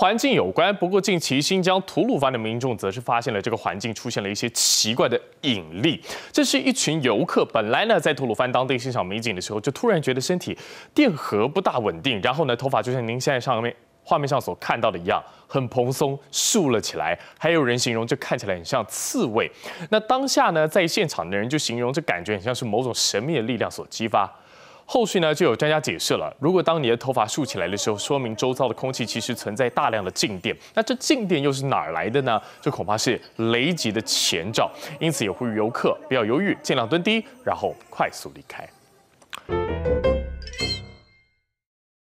环境有关，不过近期新疆吐鲁番的民众则是发现了这个环境出现了一些奇怪的引力。这是一群游客，本来呢在吐鲁番当地欣赏美景的时候，就突然觉得身体电荷不大稳定，然后呢头发就像您现在上面画面上所看到的一样，很蓬松竖了起来。还有人形容这看起来很像刺猬。那当下呢在现场的人就形容这感觉很像是某种神秘的力量所激发。后续呢，就有专家解释了：如果当你的头发竖起来的时候，说明周遭的空气其实存在大量的静电。那这静电又是哪来的呢？这恐怕是雷击的前兆。因此也呼吁游客不要犹豫，尽量蹲低，然后快速离开。